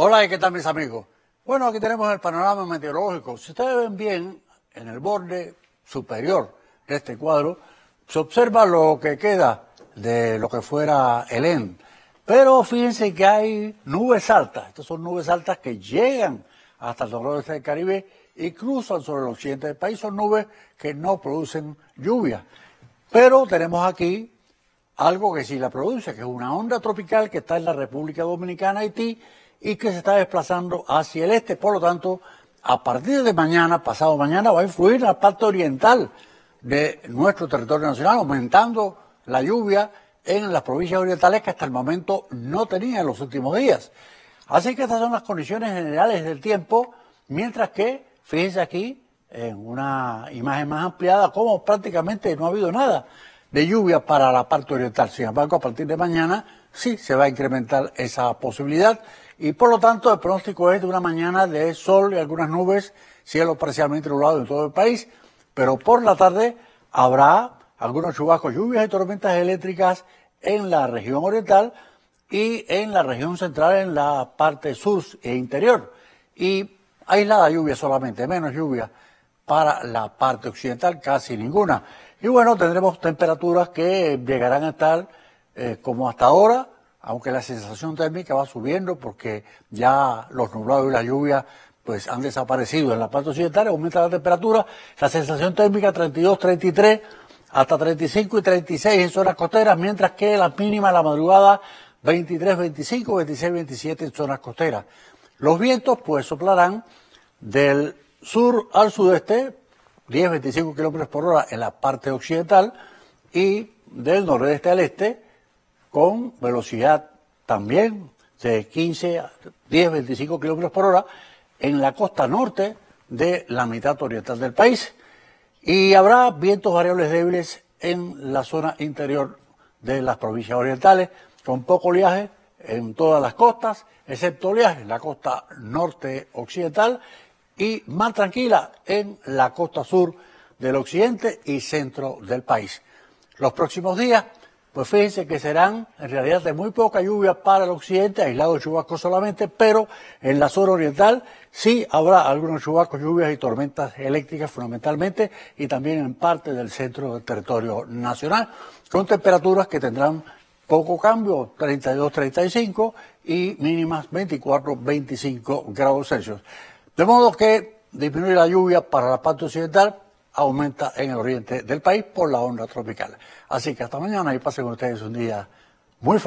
Hola qué tal mis amigos. Bueno, aquí tenemos el panorama meteorológico. Si ustedes ven bien, en el borde superior de este cuadro, se observa lo que queda de lo que fuera el EN. Pero fíjense que hay nubes altas. Estas son nubes altas que llegan hasta el noroeste del Caribe y cruzan sobre el occidente del país. Son nubes que no producen lluvia. Pero tenemos aquí algo que sí la produce, que es una onda tropical que está en la República Dominicana, Haití, y que se está desplazando hacia el este. Por lo tanto, a partir de mañana, pasado mañana, va a influir la parte oriental de nuestro territorio nacional, aumentando la lluvia en las provincias orientales que hasta el momento no tenía en los últimos días. Así que estas son las condiciones generales del tiempo, mientras que, fíjense aquí, en una imagen más ampliada, como prácticamente no ha habido nada de lluvia para la parte oriental. Sin embargo, a partir de mañana sí se va a incrementar esa posibilidad y por lo tanto, el pronóstico es de una mañana de sol y algunas nubes, cielo parcialmente nublado en todo el país, pero por la tarde habrá algunos chubascos, lluvias y tormentas eléctricas en la región oriental y en la región central, en la parte sur e interior. Y aislada lluvia solamente, menos lluvia para la parte occidental, casi ninguna. Y bueno, tendremos temperaturas que llegarán a estar eh, como hasta ahora, aunque la sensación térmica va subiendo porque ya los nublados y la lluvia pues han desaparecido en la parte occidental, aumenta la temperatura, la sensación térmica 32, 33, hasta 35 y 36 en zonas costeras, mientras que la mínima en la madrugada 23, 25, 26, 27 en zonas costeras. Los vientos pues soplarán del sur al sudeste, 10, 25 kilómetros por hora en la parte occidental, y del noroeste al este, con velocidad también de 15, a 10, 25 kilómetros por hora en la costa norte de la mitad oriental del país. Y habrá vientos variables débiles en la zona interior de las provincias orientales, con poco oleaje en todas las costas, excepto oleaje en la costa norte occidental y más tranquila en la costa sur del occidente y centro del país. Los próximos días pues fíjense que serán en realidad de muy poca lluvia para el occidente, de chubascos solamente, pero en la zona oriental sí habrá algunos chubascos, lluvias y tormentas eléctricas fundamentalmente, y también en parte del centro del territorio nacional, con temperaturas que tendrán poco cambio, 32-35 y mínimas 24-25 grados Celsius. De modo que disminuye la lluvia para la parte occidental, aumenta en el oriente del país por la onda tropical. Así que hasta mañana y pasen ustedes un día muy feliz.